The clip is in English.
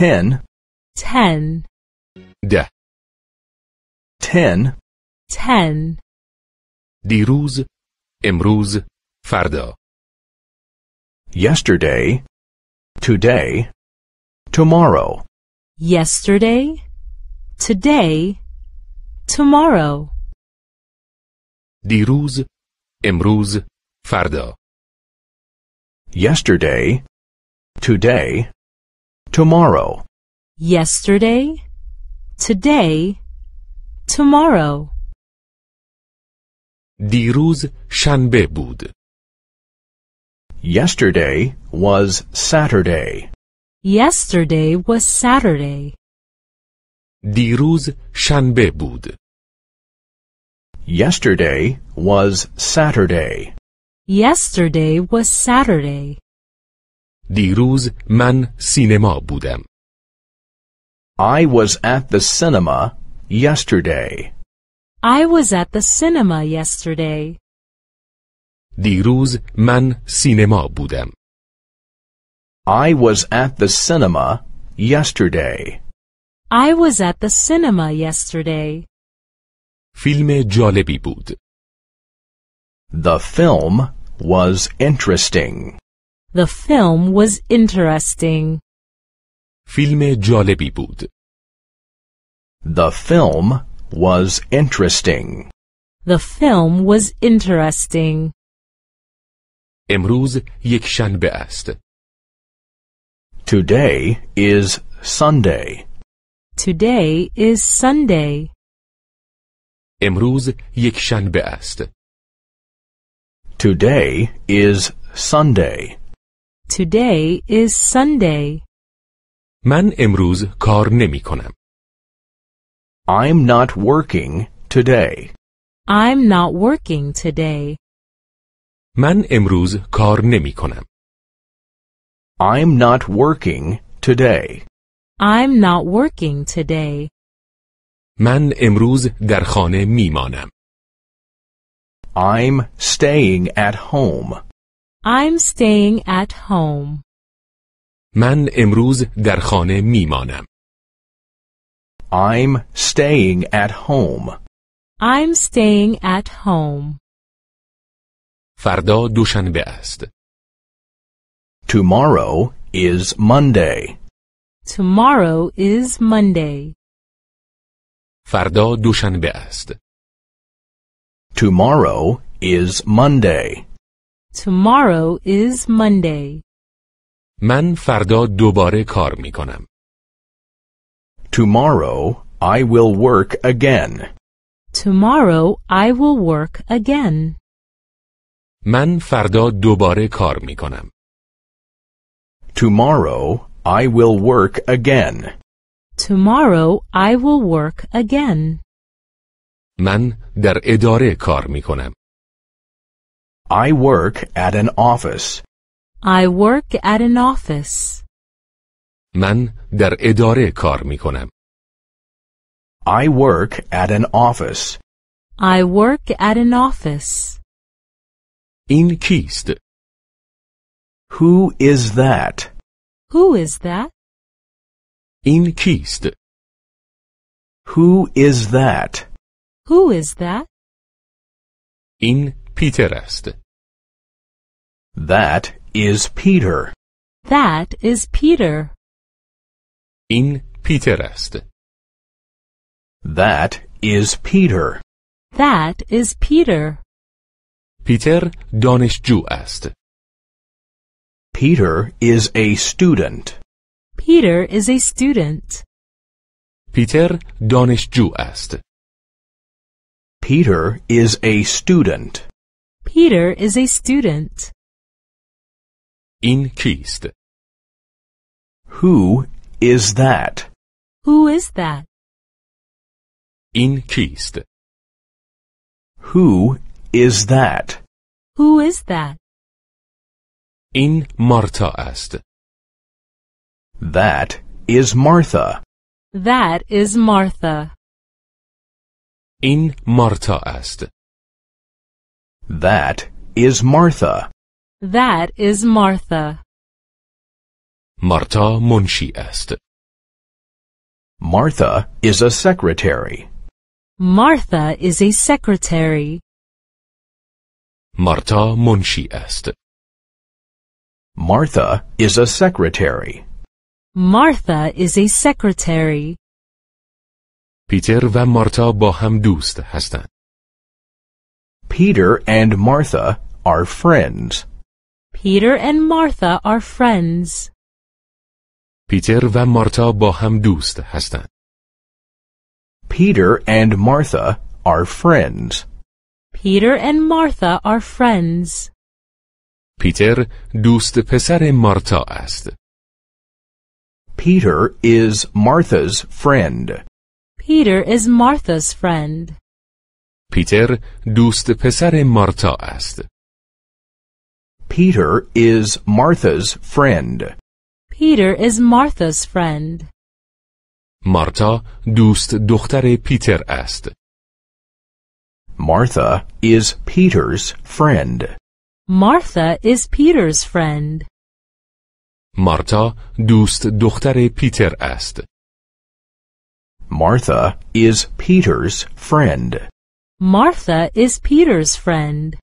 ten, ten, De ten, ten, دیروز امروز fardo. yesterday, today, tomorrow, yesterday, today, tomorrow, دیروز امروز fardo. yesterday, today, tomorrow, yesterday, today, tomorrow. دیروز شنبه بود. Yesterday was Saturday. Yesterday was Saturday. دیروز شنبه بود. Yesterday was Saturday. Yesterday was Saturday. دیروز من سینما بودم. I was at the cinema yesterday. I was at the cinema yesterday. دیروز من سینما بودم. I was at the cinema yesterday. I was at the cinema yesterday. فیلم جالبی بود. The film was interesting. The film was interesting. فیلم جالبی بود. The film was interesting. The film was interesting. امروز یک شنبه است. Today is Sunday. Today is Sunday. امروز یک شنبه است. Today is Sunday. Today is Sunday. من امروز کار نمی کنم. I'm not working today. I'm not working today. من امروز کار نمی کنم. I'm not working today. I'm not working today. من امروز در خانه میمانم. I'm staying at home I'm staying at home. من امروز در خانه میمانم. I'm staying at home. I'm staying at home. فردا دوشنبه است. Tomorrow is Monday. Tomorrow is Monday. فردا دوشنبه است. Tomorrow is Monday. Tomorrow is Monday. من فردا دوباره کار می کنم. Tomorrow I will work again. Tomorrow I will work again. من فردا دوباره کار می کنم. Tomorrow I will work again. Tomorrow I will work again. من در اداره کار می کنم. I work at an office. I work at an office. من در اداره کار می کنم. I work at an office. I work at an office. این کیست؟ Who is that? Who is that? این کیست؟ Who is that? Who is that? این Peter است. That is Peter. That is Peter. این پیتر است. That is Peter. That is Peter. پیتر دانشجو است. Peter is a student. Peter is a student. پیتر دانشجو است. Peter is a student. Peter is a student. In kist. Who is that? Who is that? In kist. Who is that? Who is that? In Martha ast. That is Martha. That is Martha. In Martha است. That is Martha. That is Martha. Martha Munshi است. Martha is a secretary. Martha is a secretary. Martha Munshi است. Martha is a secretary. Martha is a secretary. Peter va Martha Boham هم دوست Peter and Martha are friends. Peter and Martha are friends. Peter va Martha با هم دوست هستند. Peter and Martha are friends. Peter and Martha are friends. Peter dost پسر Martha ast. Peter is Martha's friend. Peter is Martha's friend. پیتر دوست پسر مارتا است. Peter is Martha's friend. Peter is Martha's friend. مارتا دوست دختر پیتر است. Martha is Peter's friend. Martha is Peter's friend. مارتا دوست دختر پیتر است. Martha is Peter's friend. Martha is Peter's friend.